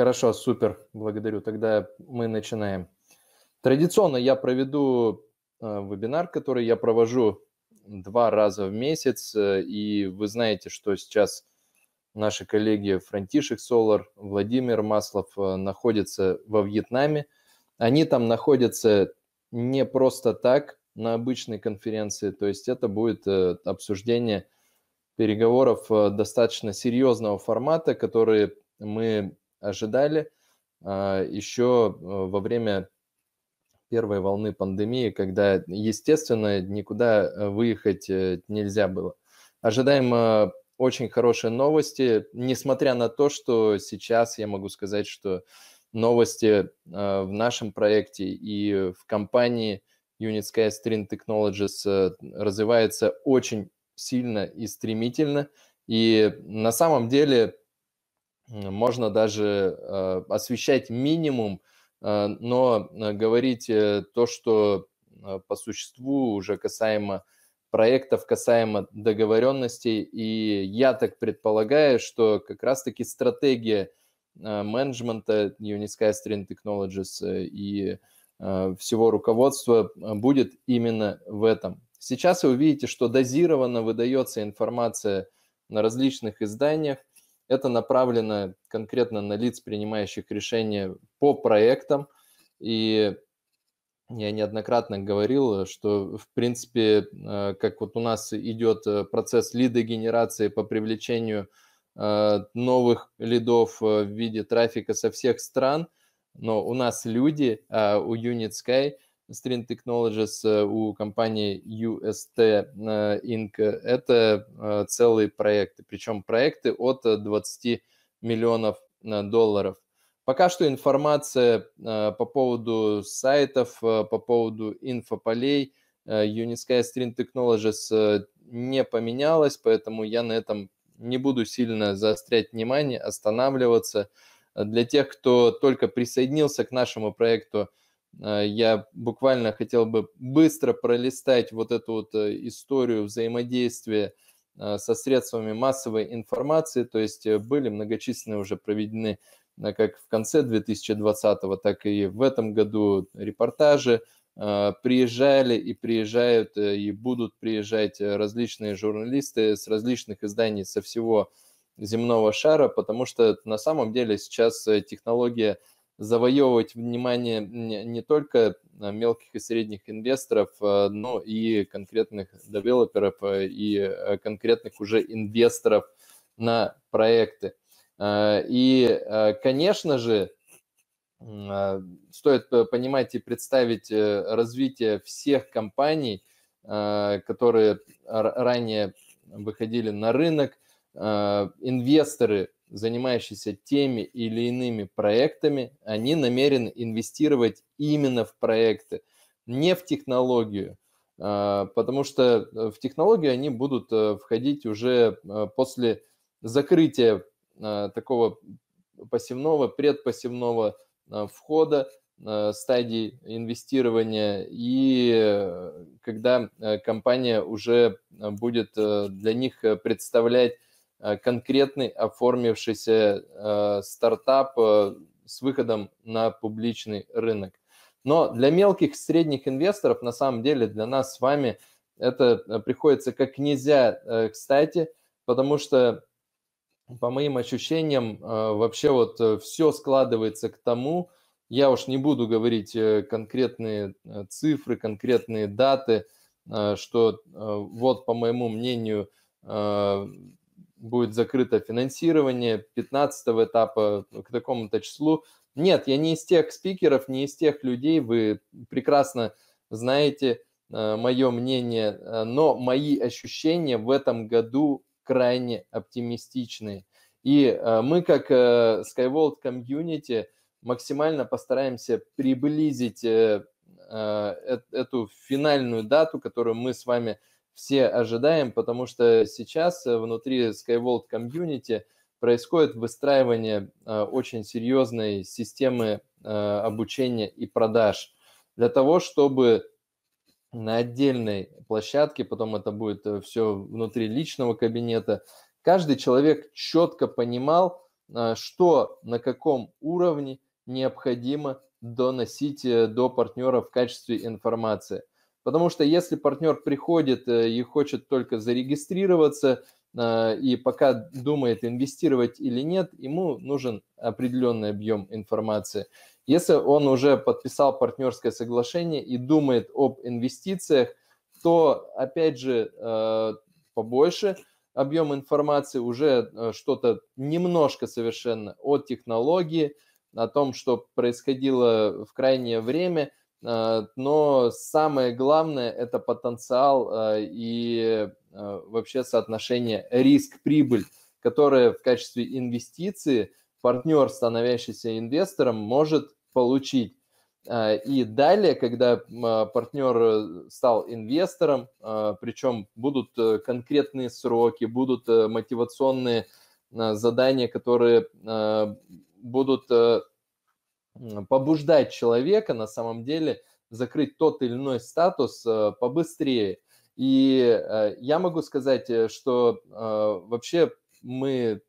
Хорошо, супер, благодарю. Тогда мы начинаем. Традиционно я проведу э, вебинар, который я провожу два раза в месяц, э, и вы знаете, что сейчас наши коллеги Франтишек Солар, Владимир Маслов э, находятся во Вьетнаме. Они там находятся не просто так на обычной конференции, то есть это будет обсуждение переговоров достаточно серьезного формата, которые мы ожидали а, еще э, во время первой волны пандемии, когда, естественно, никуда э, выехать э, нельзя было. Ожидаем очень хорошие новости, несмотря на то, что сейчас я могу сказать, что новости в нашем проекте и в компании Unit Sky Stream Technologies развивается очень сильно и стремительно. И на самом деле можно даже э, освещать минимум, э, но э, говорить то, что по существу уже касаемо проектов, касаемо договоренностей. И я так предполагаю, что как раз-таки стратегия менеджмента Unisky String Technologies и всего руководства будет именно в этом. Сейчас вы увидите, что дозированно выдается информация на различных изданиях, это направлено конкретно на лиц, принимающих решения по проектам. И я неоднократно говорил, что, в принципе, э, как вот у нас идет э, процесс лидогенерации по привлечению э, новых лидов в виде трафика со всех стран, но у нас люди, а, у Unit Sky – String Technologies э, у компании UST э, Inc. Это э, целые проекты, причем проекты от 20 миллионов долларов. Пока что информация по поводу сайтов, по поводу инфополей Unisky String Technologies не поменялась, поэтому я на этом не буду сильно заострять внимание, останавливаться. Для тех, кто только присоединился к нашему проекту, Э, я буквально хотел бы быстро пролистать вот эту вот э, историю взаимодействия э, со средствами массовой информации, то есть были многочисленные уже проведены как в конце 2020-го, так и в этом году репортажи. Приезжали и приезжают, и будут приезжать различные журналисты с различных изданий со всего земного шара, потому что на самом деле сейчас технология – завоевывать внимание не не только э, мелких и средних инвесторов, э, но и конкретных девелоперов э, и конкретных уже инвесторов на проекты. И, конечно же, стоит понимать и представить развитие всех компаний, которые ранее выходили на рынок. Инвесторы занимающиеся теми или иными проектами, они намерены инвестировать именно в проекты, не в технологию, а, потому что э, в технологию они будут э, входить уже э, после закрытия такого пассивного, предпассивного входа, стадии инвестирования и когда компания уже будет для них представлять Э, конкретный оформившийся э, стартап э, с выходом на публичный рынок. Но для мелких и средних инвесторов, на самом деле, для нас с вами это приходится как нельзя кстати, потому что, по моим ощущениям, вообще вот все складывается к тому, я уж не буду говорить конкретные цифры, конкретные даты, что вот, по моему мнению, будет закрыто финансирование 15 этапа ну, к такому-то числу. Нет, я не из тех спикеров, не из тех людей, вы прекрасно знаете э, мое мнение, э, но мои ощущения в этом году крайне оптимистичные. И э, мы как э, Skywald Community максимально постараемся приблизить э, э, эту финальную дату, которую мы с вами все ожидаем, потому что сейчас э, внутри Skyvault Community происходит выстраивание э, очень серьезной системы э, обучения и продаж для того, чтобы на отдельной площадке, потом это будет все внутри личного кабинета, каждый человек четко понимал, что на каком уровне необходимо доносить до партнера в качестве информации. Потому что если партнер приходит э, и хочет только зарегистрироваться, э, и пока думает, инвестировать или нет, ему нужен определенный объем информации. Если он уже подписал партнерское соглашение и думает об инвестициях, то, опять же, э, побольше объем информации, уже что-то немножко совершенно от технологии, о том, что происходило в крайнее время – Э, но самое главное – это потенциал э, и э, вообще соотношение риск-прибыль, которое в качестве инвестиции партнер, становящийся инвестором, может получить. И далее, когда партнер стал инвестором, причем будут конкретные сроки, будут мотивационные задания, которые будут побуждать человека на самом деле закрыть тот или иной статус э, побыстрее. И э, я могу сказать, э, что вообще мы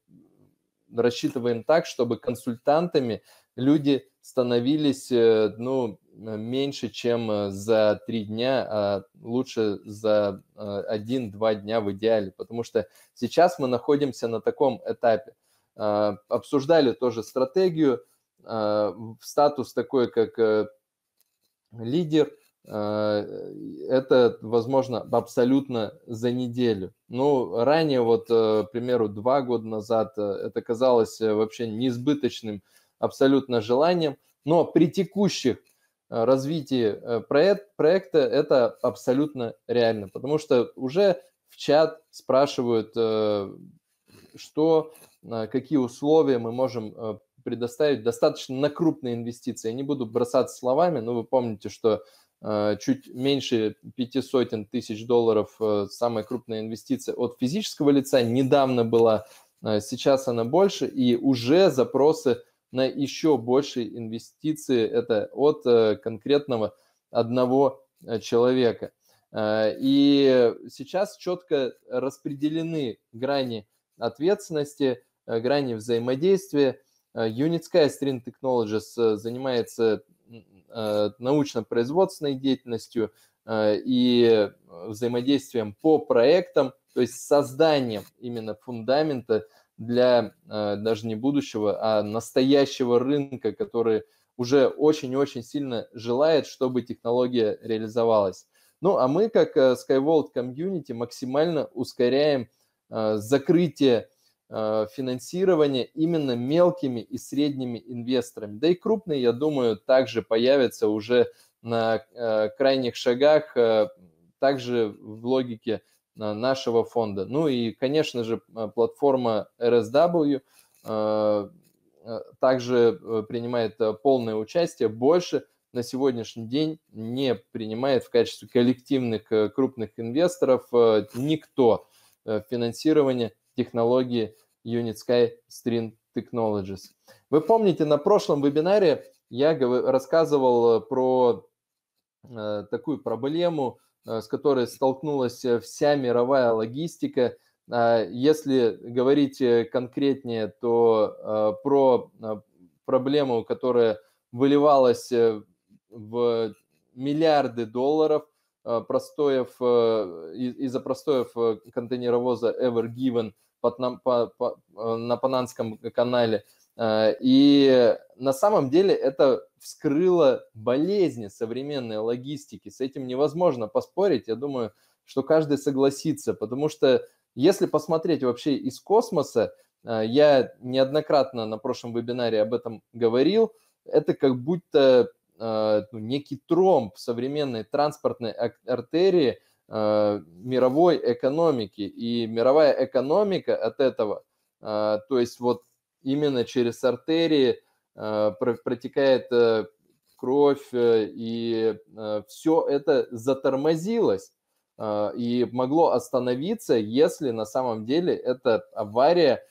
рассчитываем так, чтобы консультантами люди становились ну, меньше, чем за три дня, а лучше за один-два дня в идеале, потому что сейчас мы находимся на таком этапе. Обсуждали тоже стратегию, Э, в статус такой, как э, лидер, э, это возможно абсолютно за неделю. Ну, ранее, вот, к примеру, два года назад это казалось вообще неизбыточным абсолютно желанием, но при текущих развитии проект, проекта это абсолютно реально, потому что уже в чат спрашивают, что, какие условия мы можем предоставить достаточно на крупные инвестиции. Я не буду бросаться словами, но вы помните, что э, чуть меньше пяти сотен тысяч долларов э, самая крупная инвестиция от физического лица недавно была, э, сейчас она больше, и уже запросы на еще большие инвестиции это от конкретного одного человека. И сейчас четко распределены грани ответственности, грани взаимодействия, Unit э, Sky Stream Technologies э, занимается э, научно-производственной деятельностью и взаимодействием по проектам, то есть созданием именно фундамента для даже не будущего, а настоящего рынка, который уже очень-очень сильно желает, чтобы технология реализовалась. Ну, а мы, как SkyVolt Community, максимально ускоряем закрытие Э, финансирование именно мелкими и средними инвесторами. Да и крупные, я думаю, также появятся уже на э, крайних шагах, э, также в логике нашего фонда. Ну и, конечно же, платформа RSW также принимает полное участие, больше на сегодняшний день не принимает в качестве коллективных крупных инвесторов никто финансирование технологии Unit Sky String Technologies. Вы помните, на прошлом вебинаре я рассказывал э, про э, такую проблему, э, с которой столкнулась вся мировая логистика. А, если говорить конкретнее, то про проблему, которая выливалась в миллиарды долларов простоев, из-за простоев контейнеровоза Ever Given – под, по, по, э, на Пананском канале. Э, и на самом деле это вскрыло болезни современной логистики. С этим невозможно поспорить. Я думаю, что каждый согласится, потому что если посмотреть вообще из космоса, э, я неоднократно на прошлом вебинаре об этом говорил, это как будто ну, некий тромб современной транспортной артерии – Э, мировой экономики. И мировая экономика от этого, э, то есть вот именно через артерии э, протекает кровь, и все это затормозилось и могло остановиться, если на самом деле эта авария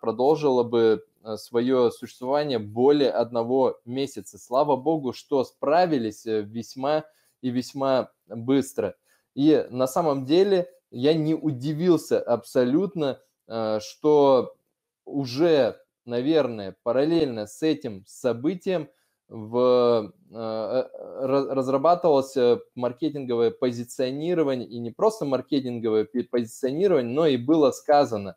продолжила бы свое существование более одного месяца. Слава богу, что справились весьма и весьма быстро – и на самом деле я не удивился абсолютно, э, что уже, наверное, параллельно с этим событием в, э, э, разрабатывалось маркетинговое позиционирование, и не просто маркетинговое позиционирование, но и было сказано,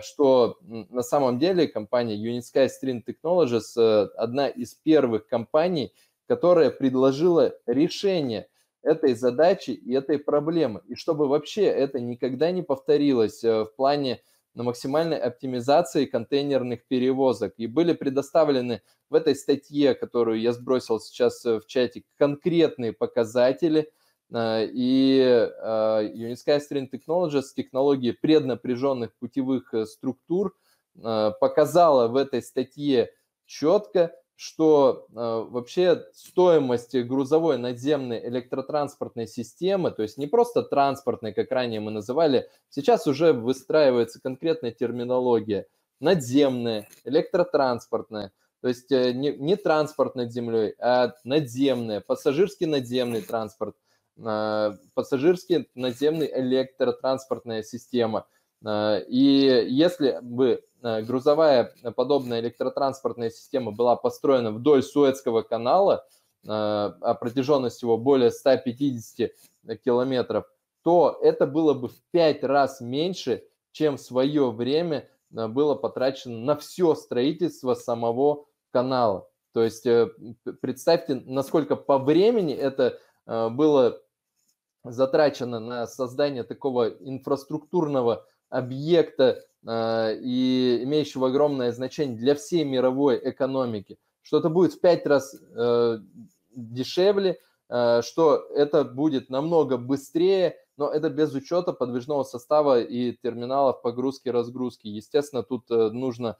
что на самом деле компания Unisky Stream Technologies одна из первых компаний, которая предложила решение – этой задачи и этой проблемы. И чтобы вообще это никогда не повторилось э, в плане на ну, максимальной оптимизации контейнерных перевозок. И были предоставлены в этой статье, которую я сбросил сейчас э, в чатик, конкретные показатели. Э, и Unisky String Technologies, технологии преднапряженных путевых структур, показала в этой статье четко, что э, вообще стоимость грузовой надземной электротранспортной системы, то есть не просто транспортной, как ранее мы называли, сейчас уже выстраивается конкретная терминология. Надземная, электротранспортная, то есть э, не, не транспорт над землей, а надземная, пассажирский надземный транспорт, э, пассажирский надземный электротранспортная система. Э, и если бы Э, грузовая э, подобная электротранспортная система была построена вдоль Суэцкого канала, э, а протяженность его более 150 километров, то это было бы в 5 раз меньше, чем в свое время было потрачено на все строительство самого канала. То есть представьте, насколько по времени это было затрачено на создание такого инфраструктурного объекта а, и имеющего огромное значение для всей мировой экономики, что это будет в пять раз э, дешевле, э, что это будет намного быстрее, но это без учета подвижного состава и терминалов погрузки-разгрузки. Естественно, тут э, нужно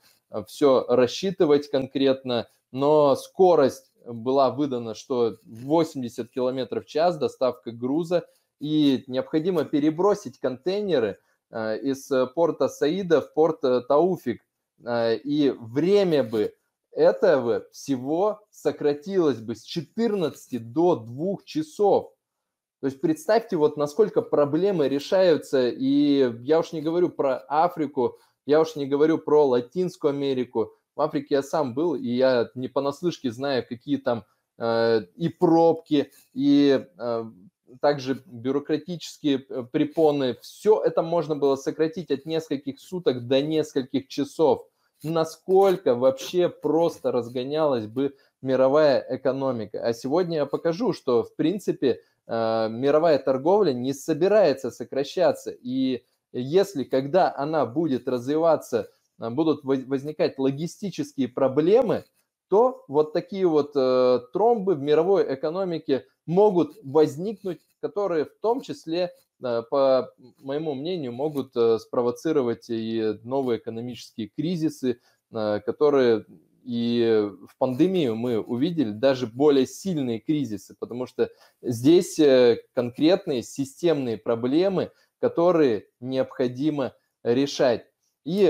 все рассчитывать конкретно, но скорость была выдана, что 80 км в час доставка груза, и необходимо перебросить контейнеры – Э, из э, порта Саида в порт э, Тауфик. И время бы этого всего сократилось бы с 14 до 2 часов. То есть представьте, вот насколько проблемы решаются, и я уж не говорю про Африку, я уж не говорю про Латинскую Америку. В Африке я сам был, и я не понаслышке знаю, какие там э, и пробки, и также бюрократические э, препоны. Все это можно было сократить от нескольких суток до нескольких часов. Насколько вообще просто разгонялась бы мировая экономика. А сегодня я покажу, что в принципе э, мировая торговля не собирается сокращаться. И если, когда она будет развиваться, э, будут возникать логистические проблемы, то вот такие вот э, тромбы в мировой экономике могут возникнуть, которые в том числе, э, по моему мнению, могут э, спровоцировать и новые экономические кризисы, э, которые и в пандемию мы увидели даже более сильные кризисы, потому что здесь конкретные системные проблемы, которые необходимо решать. И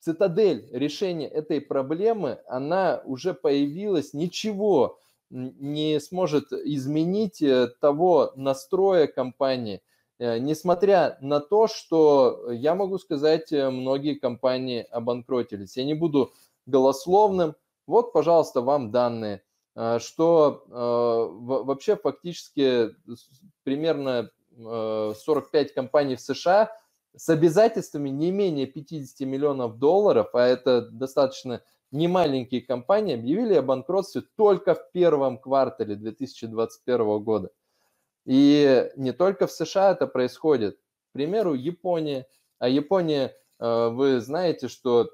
цитадель решения этой проблемы, она уже появилась ничего не сможет изменить э, того настроя компании, э, несмотря на то, что я могу сказать, э, многие компании обанкротились. Я не буду голословным. Вот, пожалуйста, вам данные, что вообще фактически примерно 45 компаний в США с обязательствами не менее 50 миллионов долларов, а это достаточно немаленькие компании объявили о банкротстве только в первом квартале 2021 года. И не только в США это происходит. К примеру, Япония. А Япония, э, вы знаете, что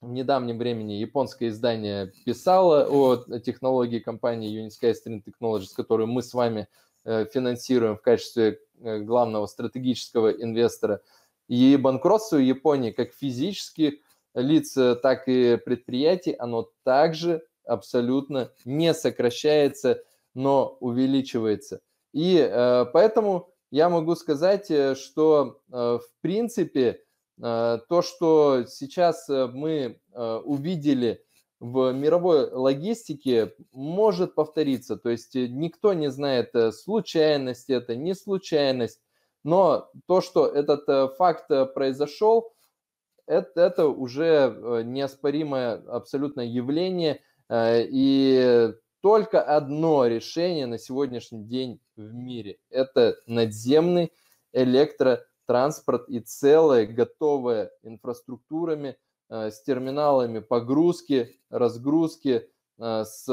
в недавнем времени японское издание писало о технологии компании Unisky Stream Technologies, которую мы с вами э, финансируем в качестве э, главного стратегического инвестора. И банкротство Японии как физических лиц, так и предприятий, оно также абсолютно не сокращается, но увеличивается. И э, поэтому я могу сказать, э, что э, в принципе э, то, что сейчас э, мы э, увидели в мировой логистике, может повториться. То есть э, никто не знает, случайность это, не случайность. Но то, что этот факт произошел – это, это уже э, неоспоримое абсолютное явление, э, и только одно решение на сегодняшний день в мире – это надземный электротранспорт и целая готовая инфраструктурами э, с терминалами погрузки, разгрузки, с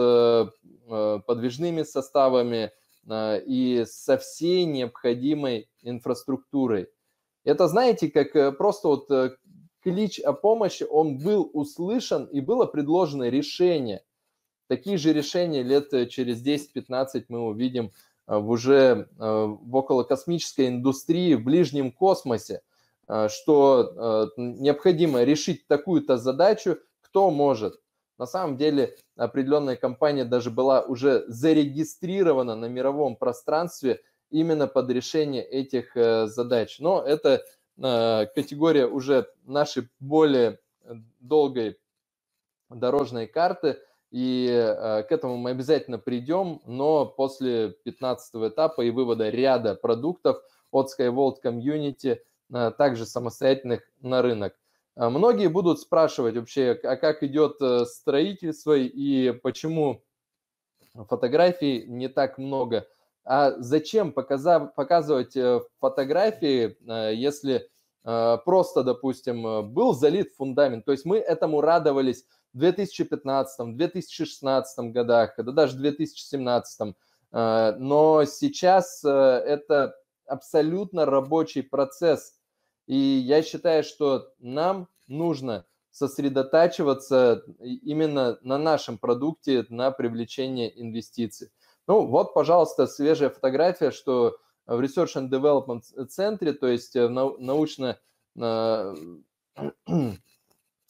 подвижными составами и со всей необходимой инфраструктурой. Это, знаете, как просто вот клич о помощи, он был услышан и было предложено решение. Такие же решения лет э, через 10-15 мы увидим э, в уже э, в околокосмической индустрии, в ближнем космосе, что необходимо решить такую-то задачу, кто может. На самом деле определенная компания даже была уже зарегистрирована на мировом пространстве именно под решение этих задач. Но это Э, категория уже нашей более э, долгой дорожной карты, и э, к этому мы обязательно придем, но после 15 этапа и вывода ряда продуктов от SkyVolt Community, также самостоятельных на рынок. Многие будут спрашивать вообще, а как идет строительство и почему фотографий не так много – а зачем показав, показывать э, фотографии, э, если э, просто, допустим, был залит фундамент? То есть мы этому радовались в 2015, 2016 годах, да даже в 2017. Но сейчас это абсолютно рабочий процесс. И я считаю, что нам нужно сосредотачиваться именно на нашем продукте, на привлечение инвестиций. Ну, вот, пожалуйста, свежая фотография, что в Research and Development центре, то есть в э, научно, э,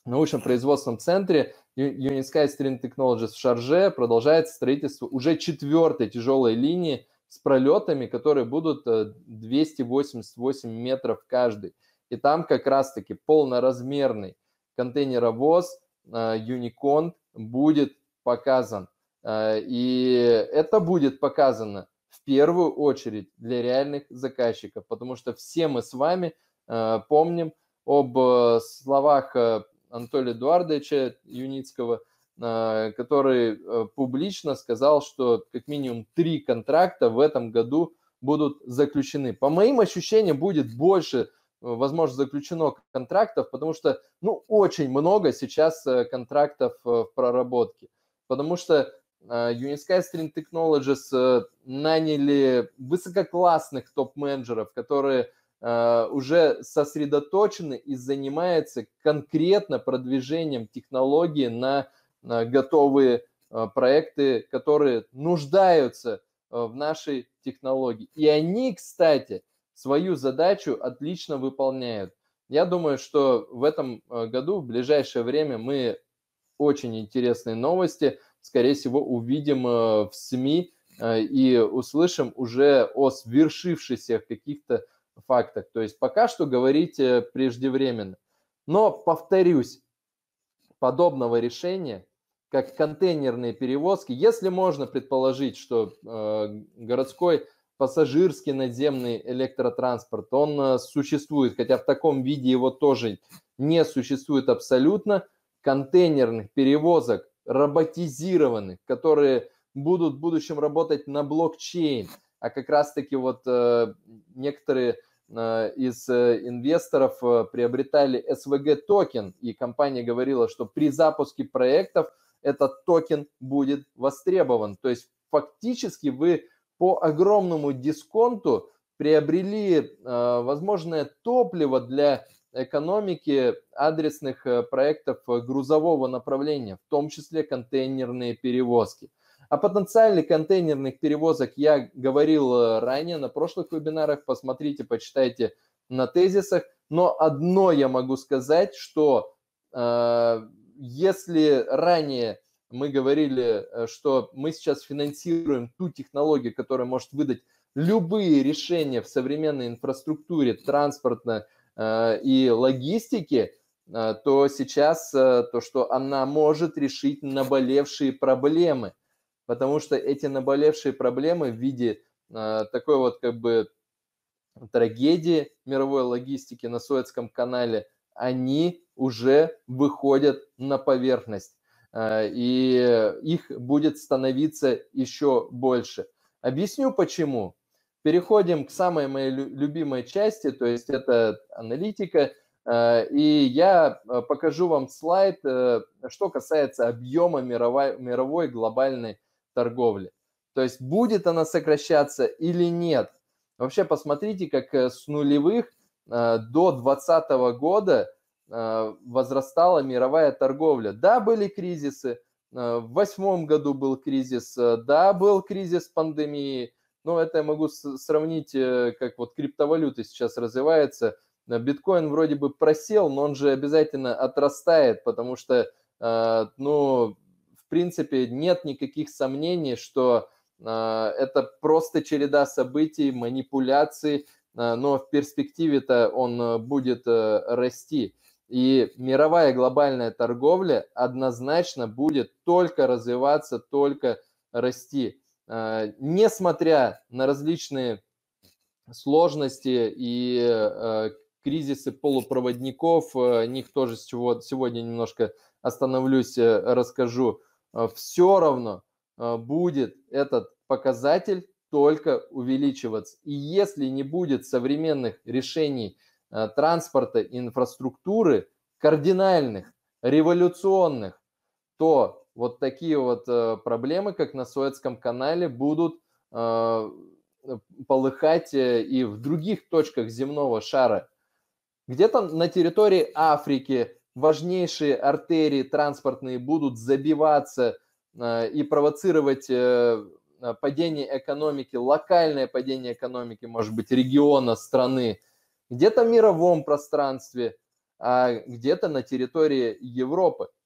научно-производственном центре Unisky Stream Technologies в Шарже продолжается строительство уже четвертой тяжелой линии с пролетами, которые будут 288 э, метров каждый. И там как раз-таки полноразмерный контейнеровоз Unicon будет показан. А, и это будет показано в первую очередь для реальных заказчиков, потому что все мы с вами а, помним об э, словах э, Анатолия Эдуардовича Юницкого, а, который э, публично сказал, что как минимум три контракта в этом году будут заключены. По моим ощущениям, будет больше, возможно, заключено контрактов, потому что, ну, очень много сейчас контрактов в проработке. Потому что Unisky э, String Technologies э, наняли высококлассных топ-менеджеров, которые э, уже сосредоточены и занимаются конкретно продвижением технологии на готовые проекты, которые нуждаются в нашей технологии. И они, кстати, свою задачу отлично выполняют. Я думаю, что в этом году, в ближайшее время, мы очень интересные новости – скорее всего, увидим э, в СМИ э, и услышим уже о свершившихся каких-то фактах. То есть пока что говорить э, преждевременно. Но, повторюсь, подобного решения, как контейнерные перевозки, если можно предположить, что городской пассажирский надземный электротранспорт, он существует, хотя в таком виде его тоже не существует абсолютно, контейнерных перевозок роботизированных, которые будут в будущем работать на блокчейн. А как раз-таки вот э, некоторые э, из э, инвесторов приобретали СВГ токен, и компания говорила, что при запуске проектов этот токен будет востребован. То есть фактически вы по огромному дисконту приобрели э, возможное топливо для экономики адресных э, проектов э, грузового направления, в том числе контейнерные перевозки. О потенциале контейнерных перевозок я говорил э, ранее на прошлых вебинарах, посмотрите, почитайте на тезисах. Но одно я могу сказать, что э, если ранее мы говорили, что мы сейчас финансируем ту технологию, которая может выдать любые решения в современной инфраструктуре транспортно, Э, и логистики, э, то сейчас э, то, что она может решить наболевшие проблемы, потому что эти наболевшие проблемы в виде такой вот как бы трагедии мировой логистики на Суэцком канале, они уже выходят на поверхность, и их будет становиться еще больше. Объясню почему. Переходим к самой моей любимой части, то есть это аналитика. Э, и я э, покажу вам слайд, э, что касается объема мировой, мировой глобальной торговли. То есть будет она сокращаться или нет. Вообще посмотрите, как с нулевых до 2020 года возрастала мировая торговля. Да, были кризисы, в восьмом году был кризис, да, был кризис пандемии – ну, это я могу сравнить, э, как вот криптовалюта сейчас развивается. Э, биткоин вроде бы просел, но он же обязательно отрастает, потому что, э, ну, в принципе, нет никаких сомнений, что это просто череда событий, манипуляций, но в перспективе-то он будет расти. И мировая глобальная торговля однозначно будет только развиваться, только расти. Э, несмотря на различные сложности и э, кризисы полупроводников, о э, них тоже сегодня немножко остановлюсь, расскажу, все равно будет этот показатель только увеличиваться. И если не будет современных решений транспорта и инфраструктуры, кардинальных, революционных, то вот такие вот э, проблемы, как на Суэцком канале, будут э, э, полыхать и в других точках земного шара. Где-то на территории Африки важнейшие артерии транспортные будут забиваться и провоцировать падение экономики, локальное падение экономики, может быть, региона, страны, где-то в мировом пространстве, а где-то на территории Европы –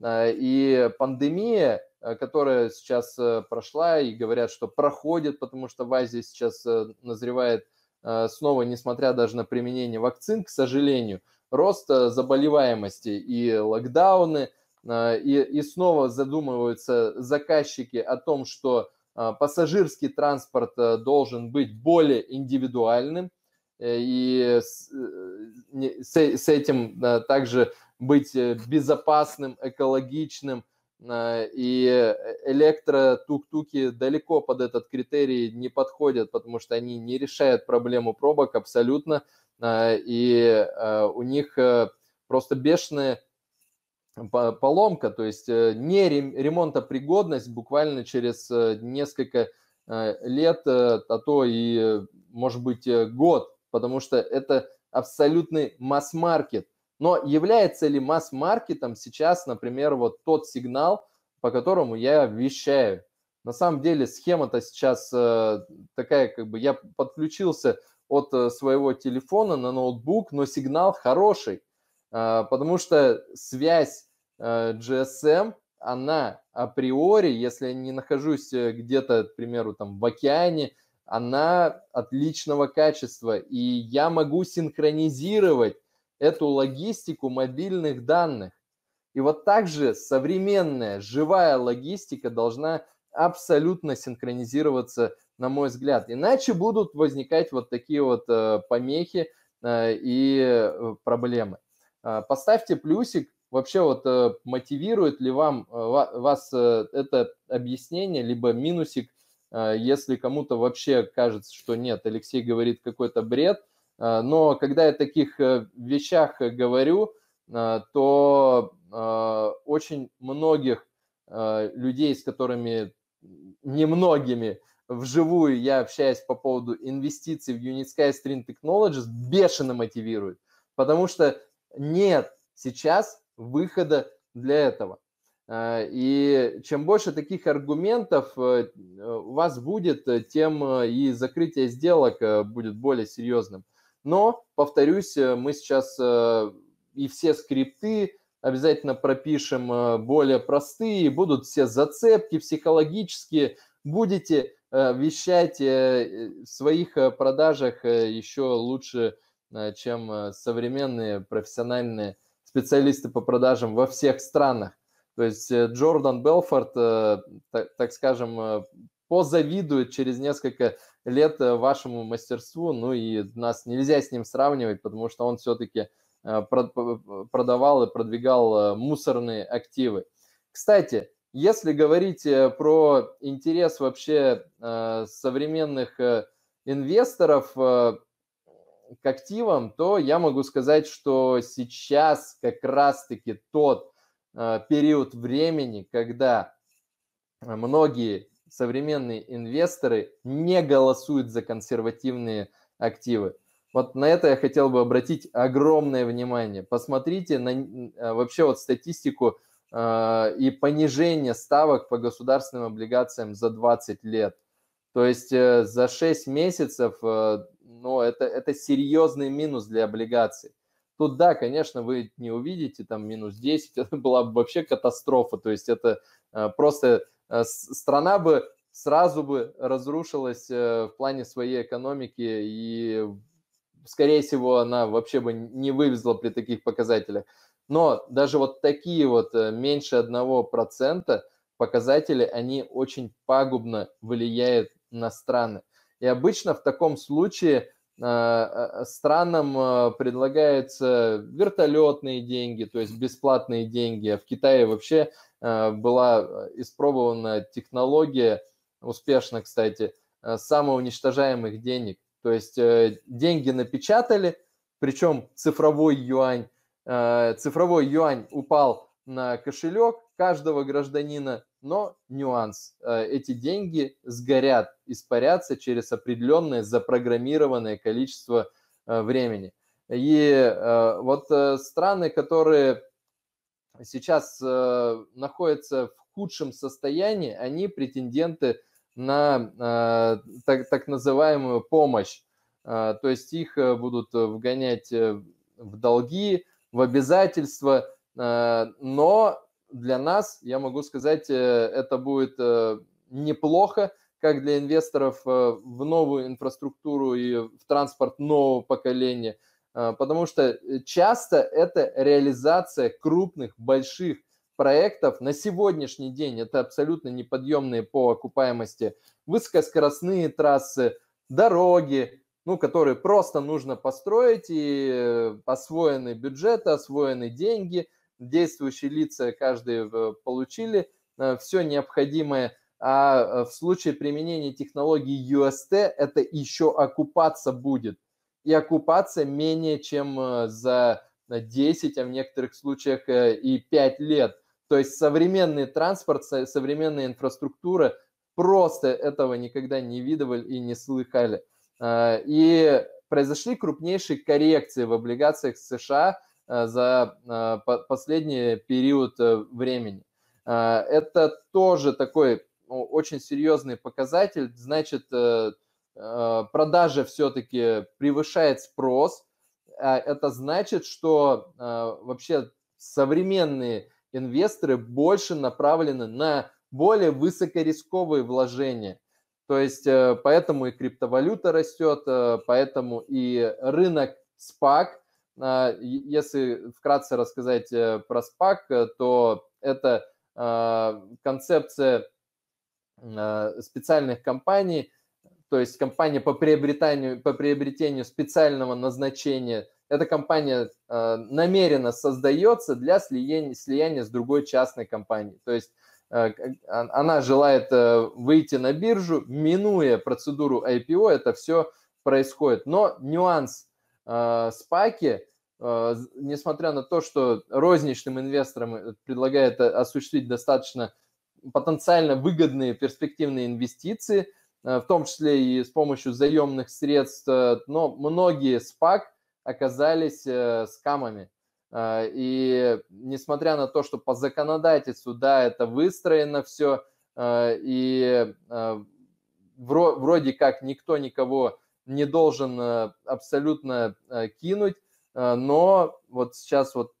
Э, и пандемия, э, которая сейчас э, прошла и говорят, что проходит, потому что в Азии сейчас назревает снова, несмотря даже на применение вакцин, к сожалению, рост заболеваемости и локдауны, и, и снова задумываются заказчики о том, что пассажирский транспорт должен быть более индивидуальным, и с, с, с этим также быть э, безопасным, экологичным, э, и э, электро-тук-туки далеко под этот критерий не подходят, потому что они не решают проблему пробок абсолютно, и у них просто бешеная поломка, то есть не ремонтопригодность буквально через несколько лет, а то и, может быть, год, потому что это абсолютный масс-маркет, но является ли масс-маркетом сейчас, например, вот тот сигнал, по которому я вещаю? На самом деле схема-то сейчас э, такая, как бы я подключился от э, своего телефона на ноутбук, но сигнал хороший, э, потому что связь GSM, она априори, если я не нахожусь где-то, к примеру, там в океане, она отличного качества, и я могу синхронизировать эту логистику мобильных данных. И вот также современная живая логистика должна абсолютно синхронизироваться, на мой взгляд. Иначе будут возникать вот такие вот э, помехи э, и э, проблемы. Поставьте плюсик. Вообще вот мотивирует ли вам вас это объяснение, либо минусик, если кому-то вообще кажется, что нет, Алексей говорит какой-то бред – Э, но когда я о таких э, вещах э, говорю, то очень многих людей, с которыми немногими вживую я общаюсь по поводу инвестиций в Unitsky String Technologies, бешено мотивирует, потому что нет сейчас выхода для этого. И чем больше таких аргументов у вас будет, тем и закрытие сделок будет более серьезным. Но, повторюсь, э, мы сейчас э, и все скрипты обязательно пропишем э, более простые, будут все зацепки психологические, будете вещать в своих продажах еще лучше, чем современные профессиональные специалисты по продажам во всех странах. То есть Джордан Белфорд, так, так скажем, позавидует через несколько лет э, вашему мастерству, ну и нас нельзя с ним сравнивать, потому что он все-таки э, продавал и продвигал э, мусорные активы. Кстати, если говорить про интерес вообще современных инвесторов к активам, то я могу сказать, что сейчас как раз-таки тот период времени, когда многие современные инвесторы не голосуют за консервативные активы. Вот на это я хотел бы обратить огромное внимание. Посмотрите на а, вообще вот статистику э, и понижение ставок по государственным облигациям за 20 лет. То есть э, за 6 месяцев, э, ну, это, это серьезный минус для облигаций. Тут, да, конечно, вы не увидите там минус 10, это была бы вообще катастрофа. То есть это э, просто Э, страна бы сразу бы разрушилась э, в плане своей экономики и, скорее всего, она вообще бы не вывезла при таких показателях. Но даже вот такие вот э, меньше одного процента показатели, они очень пагубно влияют на страны. И обычно в таком случае странам предлагаются вертолетные деньги, то есть бесплатные деньги, а в Китае вообще Э, была э, испробована технология, успешно, кстати, э, самоуничтожаемых денег. То есть деньги напечатали, причем цифровой юань, цифровой юань упал на кошелек каждого гражданина, но нюанс. Эти деньги сгорят, испарятся через определенное запрограммированное количество времени. И вот страны, которые Э, сейчас э, находятся в худшем состоянии, они претенденты на э, так, так называемую помощь. Э, то есть их э, будут э, вгонять в долги, в обязательства, э, но для нас, я могу сказать, это будет неплохо, как для инвесторов в новую инфраструктуру и в транспорт нового поколения – а, потому что э, часто это реализация крупных, больших проектов на сегодняшний день. Это абсолютно неподъемные по окупаемости высокоскоростные трассы, дороги, ну, которые просто нужно построить, и э, освоены бюджеты, освоены деньги, действующие лица каждый э, получили все необходимое. А в случае применения технологии UST это еще окупаться будет и окупаться менее чем э, за 10, э, а в некоторых случаях э, и 5 лет. То есть современный транспорт, современная инфраструктура просто этого никогда не видывали и не слыхали. И произошли крупнейшие коррекции в облигациях США за последний период времени. Это тоже такой очень серьезный показатель. Значит, Э, продажа все-таки превышает спрос. А это значит, что э, вообще современные инвесторы больше направлены на более высокорисковые вложения. То есть э, поэтому и криптовалюта растет, поэтому и рынок SPAC. А, если вкратце рассказать про SPAC, то это концепция специальных компаний – то есть компания по приобретению, по приобретению специального назначения. Эта компания э, намеренно создается для слияния, слияния с другой частной компанией. То есть э, а, она желает э, выйти на биржу, минуя процедуру IPO, это все происходит. Но нюанс э, спаки, э, несмотря на то, что розничным инвесторам э, предлагает э, осуществить достаточно потенциально выгодные перспективные инвестиции – Э, в том числе и с помощью заемных средств, э, но многие СПАК оказались э, скамами. И несмотря на то, что по законодательству, да, это выстроено все, и вроде как никто никого не должен абсолютно кинуть, но вот сейчас вот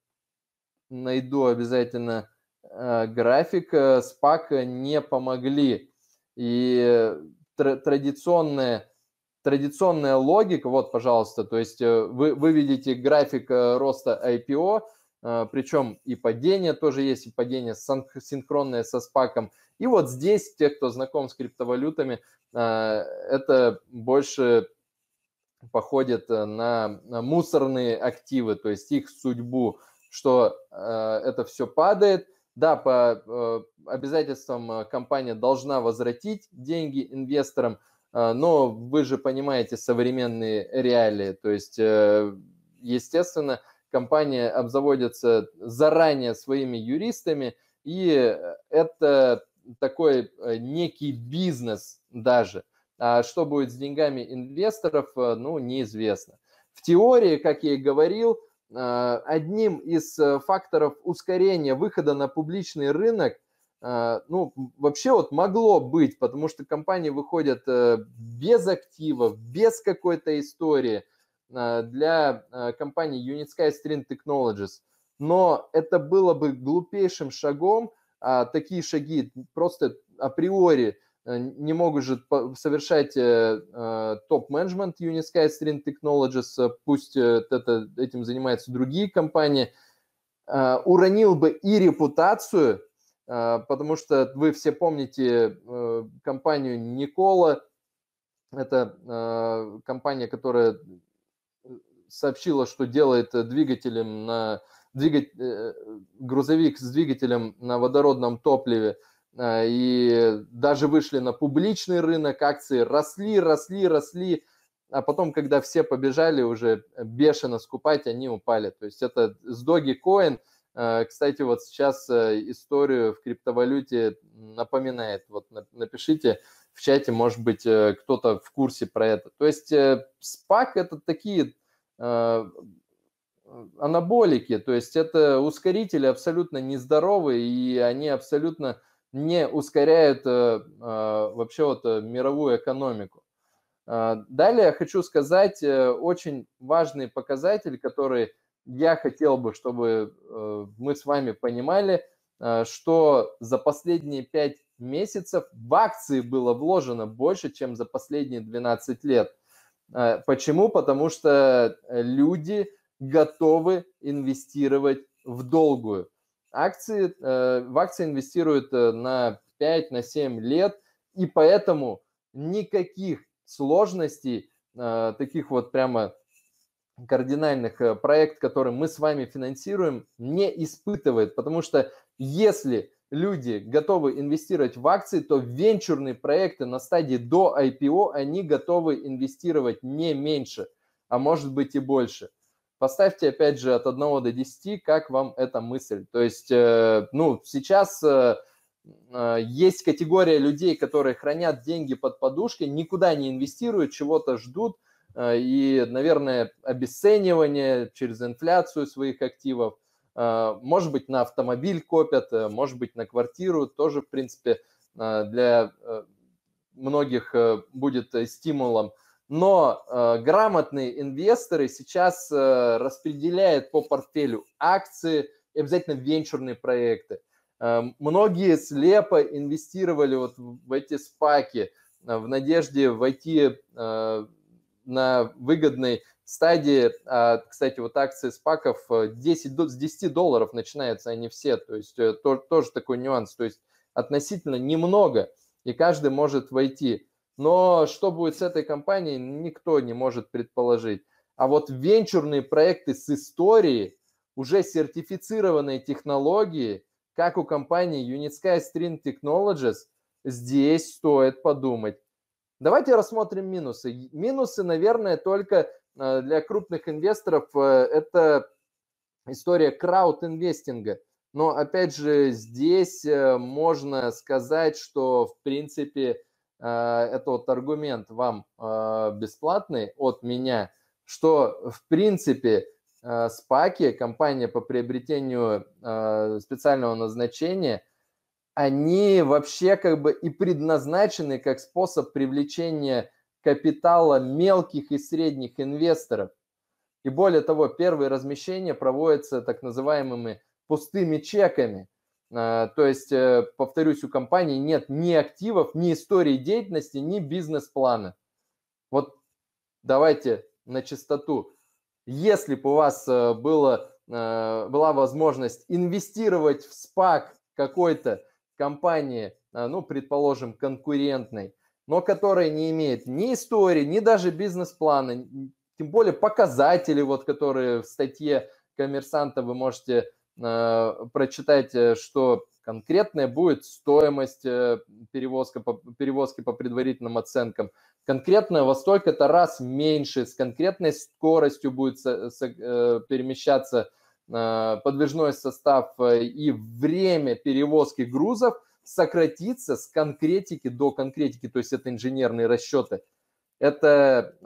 найду обязательно график, СПАК не помогли. И тр- традиционная, традиционная логика, вот, пожалуйста, то есть э, вы, вы видите график э, роста IPO, э, причем и падение тоже есть, и падение синхронное со спаком. И вот здесь, те, кто знаком с криптовалютами, это больше походит на мусорные активы, то есть их судьбу, что это все падает – да, по э, обязательствам э, компания должна возвратить деньги инвесторам, э, но вы же понимаете современные реалии, то есть, естественно, компания обзаводится заранее своими юристами, и это такой некий бизнес даже. А что будет с деньгами инвесторов, ну, неизвестно. В теории, как я и говорил, Э, одним из э, факторов ускорения выхода на публичный рынок, э, ну, вообще вот могло быть, потому что компании выходят без активов, без какой-то истории для компании Unit Sky String Technologies. Но это было бы глупейшим шагом, а такие шаги просто априори Э, не могут же совершать э, э, топ-менеджмент Unisky String Technologies, пусть это, этим занимаются другие компании, уронил бы и репутацию, потому что вы все помните компанию Никола, это компания, которая сообщила, что делает двигателем на двигатель, грузовик с двигателем на водородном топливе – Э, и даже вышли на публичный рынок, акции росли, росли, росли, а потом, когда все побежали уже бешено скупать, они упали. То есть это с Dogecoin, э, кстати, вот сейчас э, историю в криптовалюте напоминает. Вот напишите в чате, может быть, кто-то в курсе про это. То есть SPAC – это такие анаболики, то есть это ускорители абсолютно нездоровые, и они абсолютно не ускоряет э, а, вообще вот э, мировую экономику. А, далее я хочу сказать э, очень важный показатель, который я хотел бы, чтобы мы с вами понимали, что за последние 5 месяцев в акции было вложено больше, чем за последние 12 лет. Почему? Потому что люди готовы инвестировать в долгую акции, э, в акции инвестируют э, на 5, на 7 лет, и поэтому никаких сложностей, э, таких вот прямо кардинальных проект, который мы с вами финансируем, не испытывает, потому что если люди готовы инвестировать в акции, то венчурные проекты на стадии до IPO, они готовы инвестировать не меньше, а может быть и больше – Поставьте, опять же, от 1 до 10, как вам эта мысль. То есть, э, ну, сейчас э, э, есть категория людей, которые хранят деньги под подушкой, никуда не инвестируют, чего-то ждут, и, наверное, обесценивание через инфляцию своих активов, может быть, на автомобиль копят, может быть, на квартиру, тоже, в принципе, для многих будет стимулом но э, грамотные инвесторы сейчас э, распределяют по портфелю акции и обязательно венчурные проекты. Э, многие слепо инвестировали вот в эти спаки э, в надежде войти э, на выгодной стадии. Э, кстати, вот акции спаков 10, э, с 10 долларов начинаются они все, то есть э, то, тоже такой нюанс, то есть относительно немного, и каждый может войти. Но что будет с этой компанией, никто не может предположить. А вот венчурные проекты с историей, уже сертифицированные технологии, как у компании Unitsky String Technologies, здесь стоит подумать. Давайте рассмотрим минусы. Минусы, наверное, только э, для крупных инвесторов э, это история крауд-инвестинга. Но опять же, здесь э, можно сказать, что в принципе а, это вот аргумент вам а, бесплатный от меня, что в принципе а, спаки, компания по приобретению специального назначения, они вообще как бы и предназначены как способ привлечения капитала мелких и средних инвесторов. И более того, первые размещения проводятся так называемыми пустыми чеками – Э, то есть, э, повторюсь, у компании нет ни активов, ни истории деятельности, ни бизнес-плана. Вот давайте на чистоту. Если бы у вас э, было, была возможность инвестировать в СПАК какой-то компании, ну, предположим, конкурентной, но которая не имеет ни истории, ни даже бизнес-плана, тем более показатели, вот, которые в статье коммерсанта вы можете Э, прочитать, э, что конкретная будет стоимость э, перевозка по, перевозки по предварительным оценкам. Конкретно во столько-то раз меньше, с конкретной скоростью будет со, со, перемещаться подвижной состав и время перевозки грузов сократится с конкретики до конкретики, то есть это инженерные расчеты. Это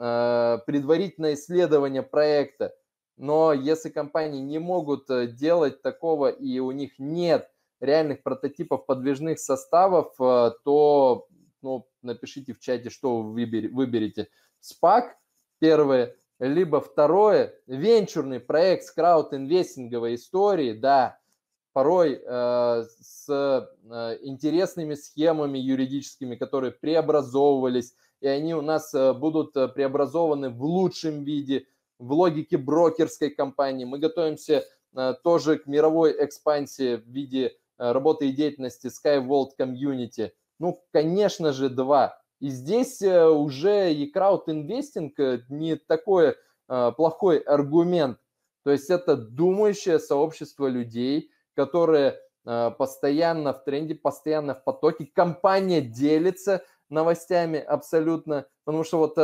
э, предварительное исследование проекта, но если компании не могут э, делать такого и у них нет реальных прототипов подвижных составов, э, то ну, напишите в чате, что вы выберете. спак первое, либо второе, венчурный проект с краудинвестинговой историей, да, порой э, с э, интересными схемами юридическими, которые преобразовывались, и они у нас э, будут э, преобразованы в лучшем виде – в логике брокерской компании. Мы готовимся э, тоже к мировой экспансии в виде э, работы и деятельности SkyVolt Community. Ну, конечно же, два. И здесь э, уже и крауд не такой плохой аргумент. То есть это думающее сообщество людей, которые постоянно в тренде, постоянно в потоке. Компания делится новостями абсолютно, потому что вот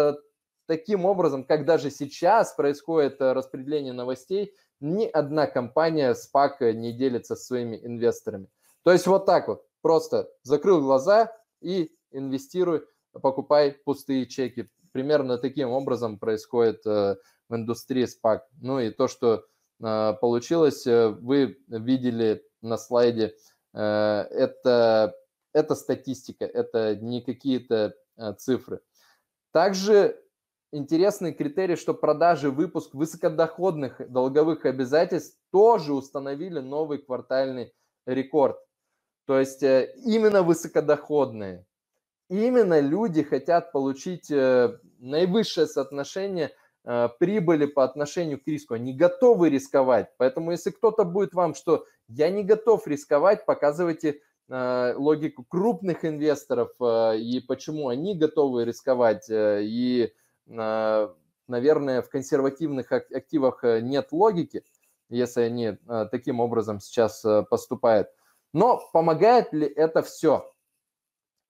таким образом, как даже сейчас происходит э, распределение новостей, ни одна компания SPAC э, не делится со своими инвесторами. То есть вот так вот, просто закрыл глаза и инвестируй, покупай пустые чеки. Примерно таким образом происходит э, в индустрии SPAC. Ну и то, что получилось, вы видели на слайде, это, это статистика, это не какие-то цифры. Также интересный критерий, что продажи выпуск высокодоходных долговых обязательств тоже установили новый квартальный рекорд. То есть э, именно высокодоходные. Именно люди хотят получить э, наивысшее соотношение э, прибыли по отношению к риску. Они готовы рисковать. Поэтому если кто-то будет вам, что я не готов рисковать, показывайте логику крупных инвесторов и почему они готовы рисковать и Э, наверное, в консервативных активах э, нет логики, если они э, таким образом сейчас поступают. Но помогает ли это все?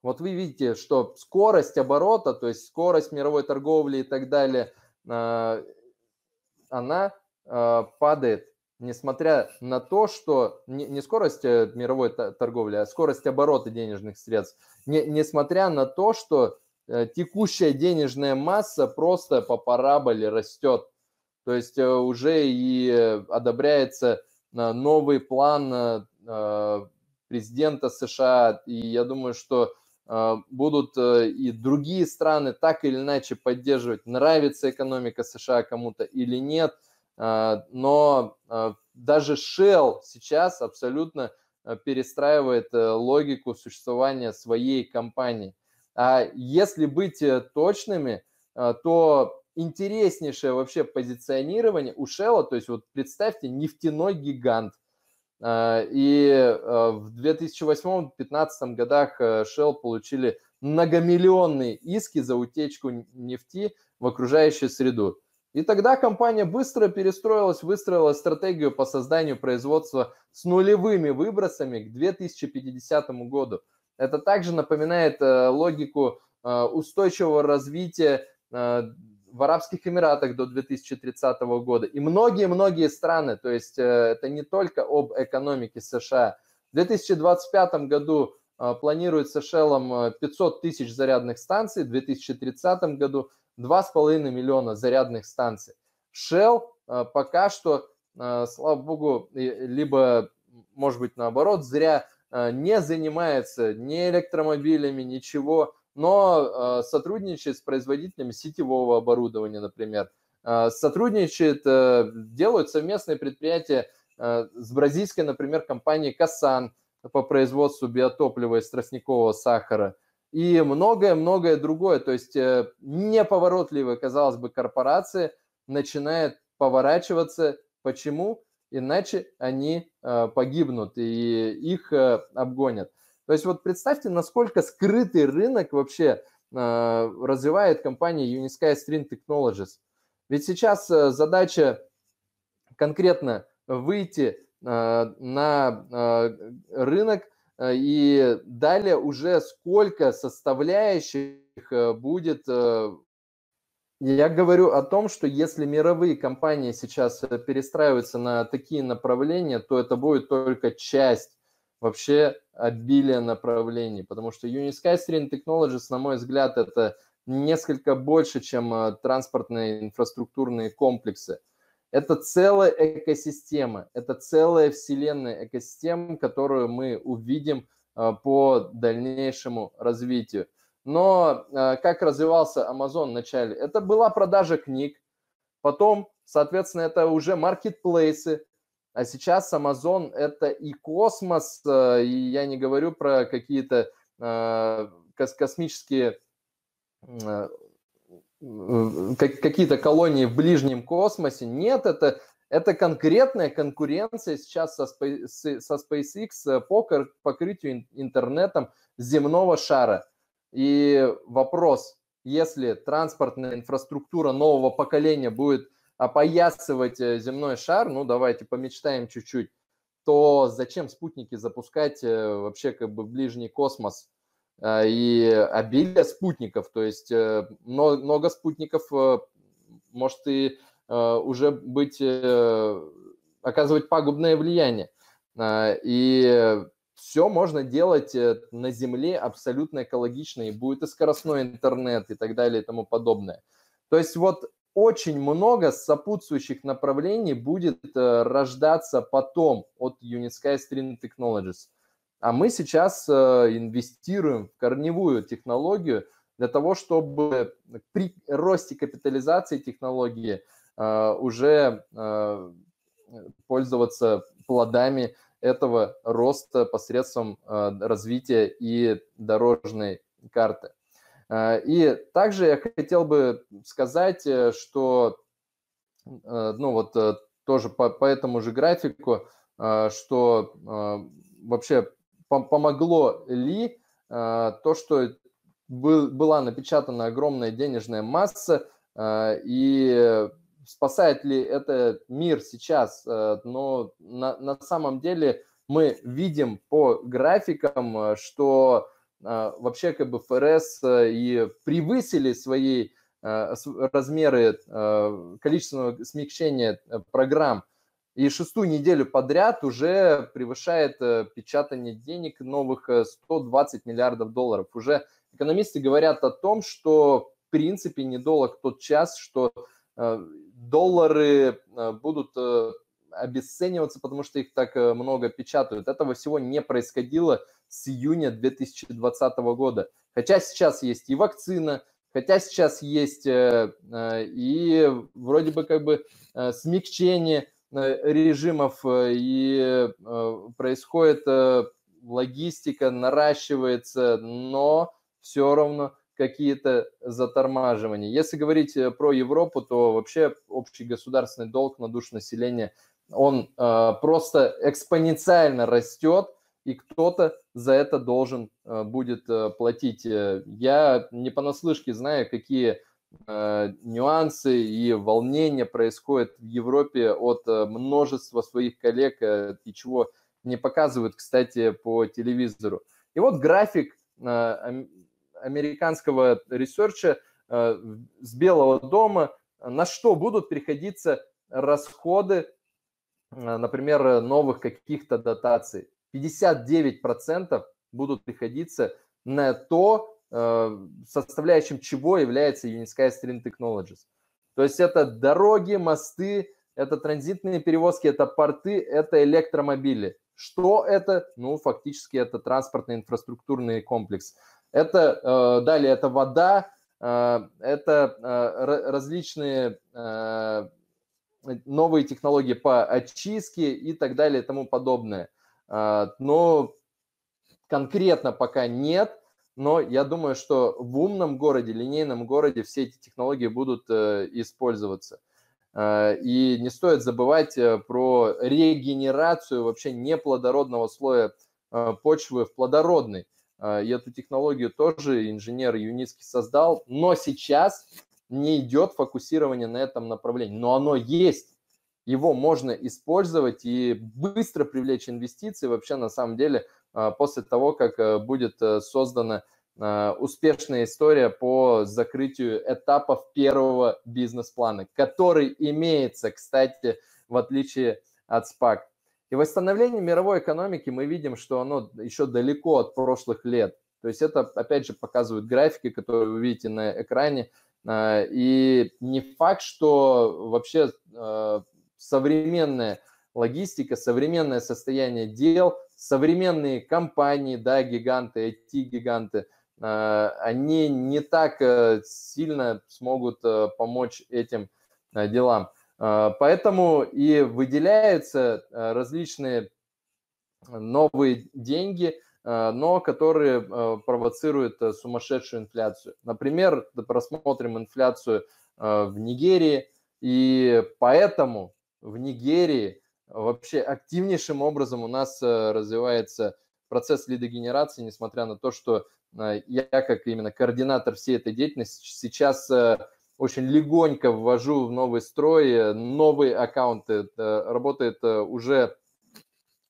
Вот вы видите, что скорость оборота, то есть скорость мировой торговли и так далее, она падает, несмотря на то, что не скорость мировой торговли, а скорость оборота денежных средств, несмотря на то, что Э, текущая денежная масса просто по параболе растет. То есть э, уже и одобряется э, новый план президента США, и я думаю, что будут и другие страны так или иначе поддерживать, нравится экономика США кому-то или нет, но даже Shell сейчас абсолютно перестраивает логику существования своей компании. А если быть э, точными, э, то интереснейшее вообще позиционирование у Shell, то есть вот представьте нефтяной гигант. А, и э, в 2008-2015 годах Shell получили многомиллионные иски за утечку нефти в окружающую среду. И тогда компания быстро перестроилась, выстроила стратегию по созданию производства с нулевыми выбросами к 2050 году. Это также напоминает э, логику э, устойчивого развития э, в Арабских Эмиратах до 2030 года и многие-многие страны, то есть это не только об экономике США. В 2025 году планируется Шеллом 500 тысяч зарядных станций, в 2030 году 2,5 миллиона зарядных станций. Shell пока что, слава богу, либо, может быть, наоборот, зря Э, не занимается ни электромобилями, ничего, но э, сотрудничает с производителями сетевого оборудования, например. Э, сотрудничает, делают совместные предприятия с бразильской, например, компанией «Касан» по производству биотоплива из тростникового сахара и многое-многое другое. То есть неповоротливые, казалось бы, корпорации начинают поворачиваться. Почему? иначе они э, погибнут и их э, обгонят. То есть вот представьте, насколько скрытый рынок вообще э, развивает компания Unisky String Technologies. Ведь сейчас задача конкретно выйти на рынок и далее уже сколько составляющих будет я говорю о том, что если мировые компании сейчас э, перестраиваются на такие направления, то это будет только часть вообще обилия направлений, потому что Unisky Stream Technologies, на мой взгляд, это несколько больше, чем э, транспортные инфраструктурные комплексы. Это целая экосистема, это целая вселенная экосистем, которую мы увидим э, по дальнейшему развитию. Но э, как развивался Amazon вначале? Это была продажа книг, потом, соответственно, это уже маркетплейсы, а сейчас Amazon – это и космос, э, и я не говорю про какие-то э, космические какие-то колонии в ближнем космосе. Нет, это, это конкретная конкуренция сейчас со, со SpaceX по покрытию интернетом земного шара – и вопрос, если транспортная инфраструктура нового поколения будет опоясывать э, земной шар, ну давайте помечтаем чуть-чуть, то зачем спутники запускать э, вообще как бы в ближний космос? А, и обилие спутников, то есть э, много спутников может и уже быть, оказывать пагубное влияние. А, и все можно делать э, на Земле абсолютно экологично, и будет и скоростной интернет и так далее и тому подобное. То есть вот очень много сопутствующих направлений будет э, рождаться потом от Unisky Stream Technologies. А мы сейчас э, инвестируем в корневую технологию для того, чтобы при росте капитализации технологии уже пользоваться плодами этого роста посредством э, развития и дорожной карты. Э, и также я хотел бы сказать, э, что, ну вот тоже по, по этому же графику, что вообще помогло ли то, что был, была напечатана огромная денежная масса, и спасает ли это мир сейчас, э, но на, на самом деле мы видим по графикам, э, что э, вообще как бы ФРС и превысили свои размеры количественного смягчения программ. И шестую неделю подряд уже превышает печатание денег новых 120 миллиардов долларов. Уже экономисты говорят о том, что в принципе недолог тот час, что доллары э, будут э, обесцениваться, потому что их так э, много печатают. Этого всего не происходило с июня 2020 года. Хотя сейчас есть и вакцина, хотя сейчас есть и вроде бы как бы смягчение режимов, и происходит логистика, наращивается, но все равно – какие-то затормаживания. Если говорить э, про Европу, то вообще общий государственный долг на душу населения, он э, просто экспоненциально растет, и кто-то за это должен э, будет э, платить. Э, я не понаслышке знаю, какие э, нюансы и волнения происходят в Европе от э, множества своих коллег, э, и чего не показывают, кстати, по телевизору. И вот график э, американского ресерча э, с Белого дома, на что будут переходиться расходы, э, например, новых каких-то дотаций. 59% будут приходиться на то, э, составляющим чего является Unisky Stream Technologies. То есть это дороги, мосты, это транзитные перевозки, это порты, это электромобили. Что это? Ну, фактически это транспортно инфраструктурный комплекс – это э, далее это вода, э, это э, различные новые технологии по очистке и так далее и тому подобное. Но конкретно пока нет, но я думаю, что в умном городе, линейном городе все эти технологии будут использоваться. И не стоит забывать про регенерацию вообще неплодородного слоя почвы в плодородный. А, и эту технологию тоже инженер Юницкий создал, но сейчас не идет фокусирование на этом направлении. Но оно есть, его можно использовать и быстро привлечь инвестиции вообще на самом деле а, после того, как э, будет э, создана а, успешная история по закрытию этапов первого бизнес-плана, который имеется, кстати, в отличие от SPAC. И восстановление мировой экономики мы видим, что оно еще далеко от прошлых лет. То есть это, опять же, показывают графики, которые вы видите на экране. А, и не факт, что вообще а, современная логистика, современное состояние дел, современные компании, да, гиганты, IT-гиганты, а, они не так э, сильно смогут э, помочь этим делам. А, поэтому и выделяются э, различные новые деньги, э, но которые э, провоцируют сумасшедшую инфляцию. Например, просмотрим инфляцию в Нигерии, и поэтому в Нигерии вообще активнейшим образом у нас развивается процесс лидогенерации, несмотря на то, что я как именно координатор всей этой деятельности сейчас очень легонько ввожу в новый строй новые аккаунты. Работает э, уже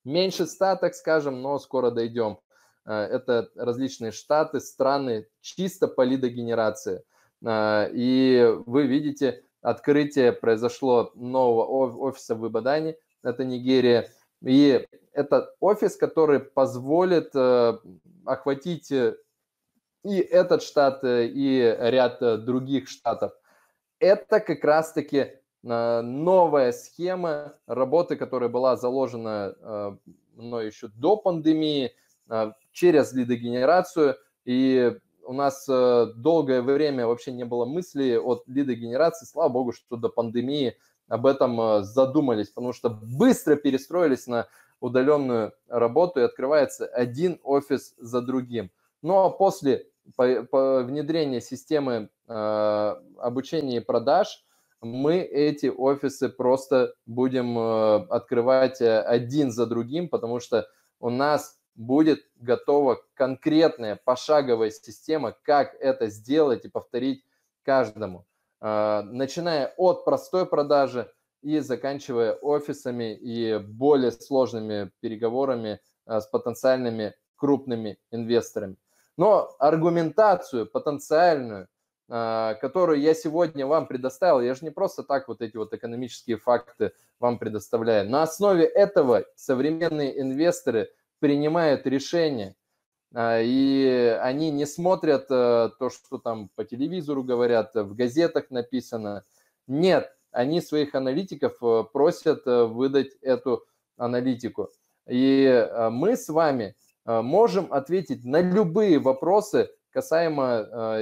меньше ста, так скажем, но скоро дойдем. Э, это различные штаты, страны чисто по лидогенерации. Э, и вы видите, открытие произошло нового офиса в Ибадане, это Нигерия. И это офис, который позволит охватить и этот штат, э, и ряд э, других штатов. Это как раз-таки э, новая схема работы, которая была заложена но еще до пандемии через лидогенерацию. И у нас долгое время вообще не было мысли от лидогенерации. Слава богу, что до пандемии об этом задумались, потому что быстро перестроились на удаленную работу и открывается один офис за другим. Ну а после по, по внедрение системы э, обучения и продаж мы эти офисы просто будем э, открывать э, один за другим, потому что у нас будет готова конкретная пошаговая система, как это сделать и повторить каждому, э, начиная от простой продажи и заканчивая офисами и более сложными переговорами э, с потенциальными крупными инвесторами. Но аргументацию потенциальную, а, которую я сегодня вам предоставил, я же не просто так вот эти вот экономические факты вам предоставляю. На основе этого современные инвесторы принимают решения, а, и они не смотрят э, то, что там по телевизору говорят, в газетах написано. Нет, они своих аналитиков э, просят э, выдать эту аналитику. И мы с вами Э, можем ответить на любые вопросы касаемо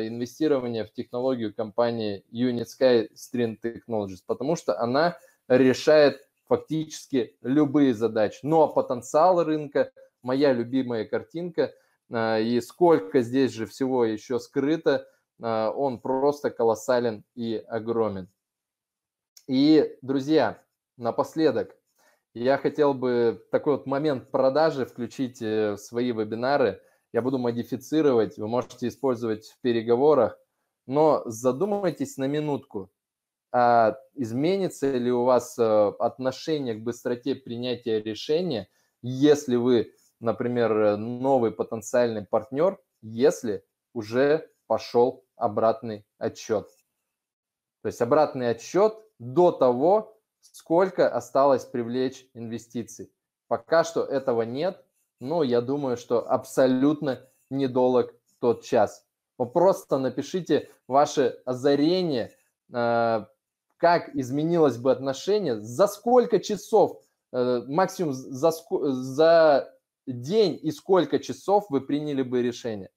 э, инвестирования в технологию компании Unit Sky String Technologies, потому что она решает фактически любые задачи. Ну а потенциал рынка, моя любимая картинка, э, и сколько здесь же всего еще скрыто, он просто колоссален и огромен. И, друзья, напоследок, я хотел бы такой вот момент продажи включить в э, свои вебинары. Я буду модифицировать, вы можете использовать в переговорах, но задумайтесь на минутку, а изменится ли у вас э, отношение к быстроте принятия решения, если вы, например, э, новый потенциальный партнер, если уже пошел обратный отчет, То есть обратный отчет до того, Сколько осталось привлечь инвестиций? Пока что этого нет, но я думаю, что абсолютно недолг тот час. Вы просто напишите ваше озарение, э, как изменилось бы отношение, за сколько часов, э, максимум за, за день и сколько часов вы приняли бы решение.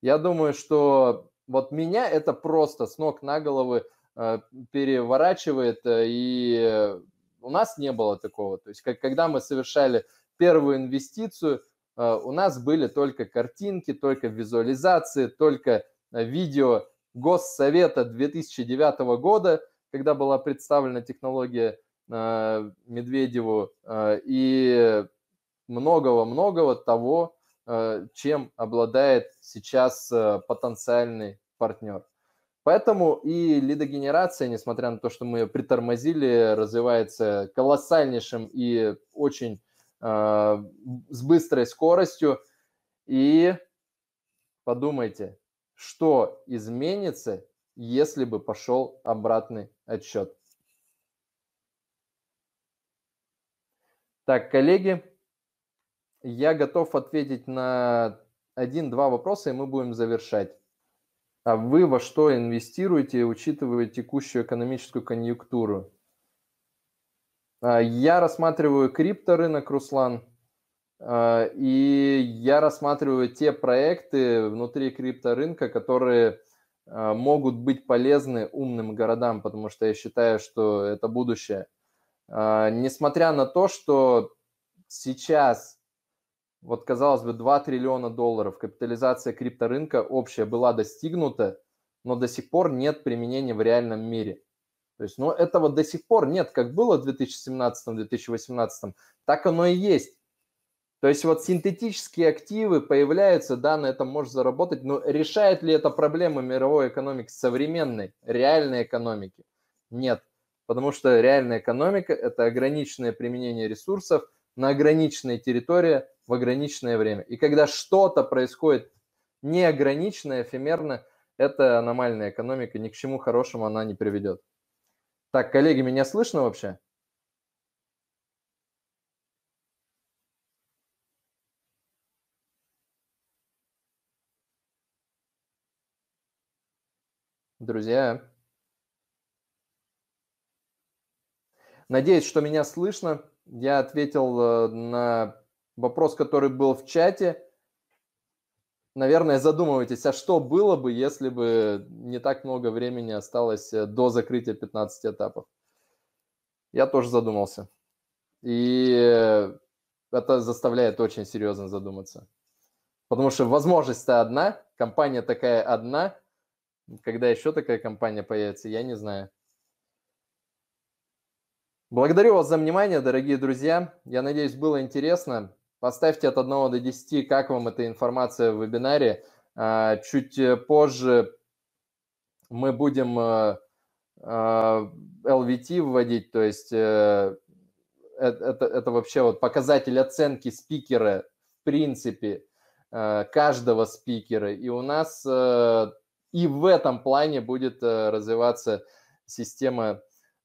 Я думаю, что вот меня это просто с ног на головы Э, переворачивает, э, и у нас не было такого. То есть, как, когда мы совершали первую инвестицию, э, у нас были только картинки, только визуализации, только видео Госсовета 2009 года, когда была представлена технология Медведеву, и многого-многого того, чем обладает сейчас потенциальный партнер. Поэтому и лидогенерация, несмотря на то, что мы ее притормозили, развивается колоссальнейшим и очень э, с быстрой скоростью. И подумайте, что изменится, если бы пошел обратный отсчет. Так, коллеги, я готов ответить на один-два вопроса, и мы будем завершать а вы во что инвестируете, учитывая текущую экономическую конъюнктуру? А, я рассматриваю крипторынок, Руслан, а, и я рассматриваю те проекты внутри крипторынка, которые а, могут быть полезны умным городам, потому что я считаю, что это будущее. Несмотря на то, что сейчас вот, казалось бы, 2 триллиона долларов капитализация крипторынка общая была достигнута, но до сих пор нет применения в реальном мире. То есть, но ну, этого до сих пор нет, как было в 2017-2018, так оно и есть. То есть вот синтетические активы появляются, да, на этом можно заработать, но решает ли это проблемы мировой экономики, современной, реальной экономики? Нет, потому что реальная экономика – это ограниченное применение ресурсов – на ограниченной территории в ограниченное время. И когда что-то происходит неограниченное, эфемерно, это аномальная экономика, ни к чему хорошему она не приведет. Так, коллеги, меня слышно вообще? Друзья, надеюсь, что меня слышно. Я ответил э, на вопрос, который был в чате. Наверное, задумывайтесь, а что было бы, если бы не так много времени осталось э, до закрытия 15 этапов? Я тоже задумался. И э, это заставляет очень серьезно задуматься. Потому что возможность-то одна, компания такая одна. Когда еще такая компания появится, я не знаю. Благодарю вас за внимание, дорогие друзья. Я надеюсь, было интересно. Поставьте от 1 до 10, как вам эта информация в вебинаре. А, чуть э, позже мы будем LVT э, э, вводить, то есть это, это, это вообще вот показатель оценки спикера в принципе, каждого спикера. И у нас и в этом плане будет развиваться система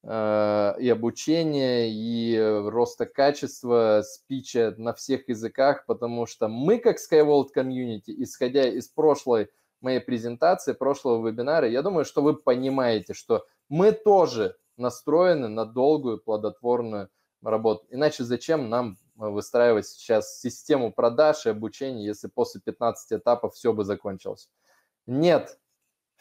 Э, и обучение и э, роста качества спича на всех языках, потому что мы, как Skywald Community, исходя из прошлой моей презентации, прошлого вебинара, я думаю, что вы понимаете, что мы тоже настроены на долгую плодотворную работу. Иначе зачем нам э, выстраивать сейчас систему продаж и обучения, если после 15 этапов все бы закончилось? Нет,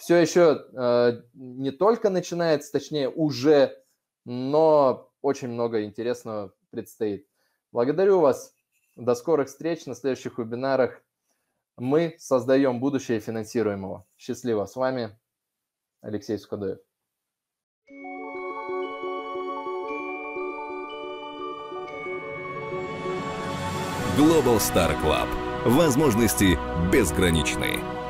все еще э, не только начинается, точнее уже, но очень много интересного предстоит. Благодарю вас. До скорых встреч на следующих вебинарах. Мы создаем будущее финансируемого. Счастливо. С вами Алексей Скудоев. Global Star Club. Возможности безграничные.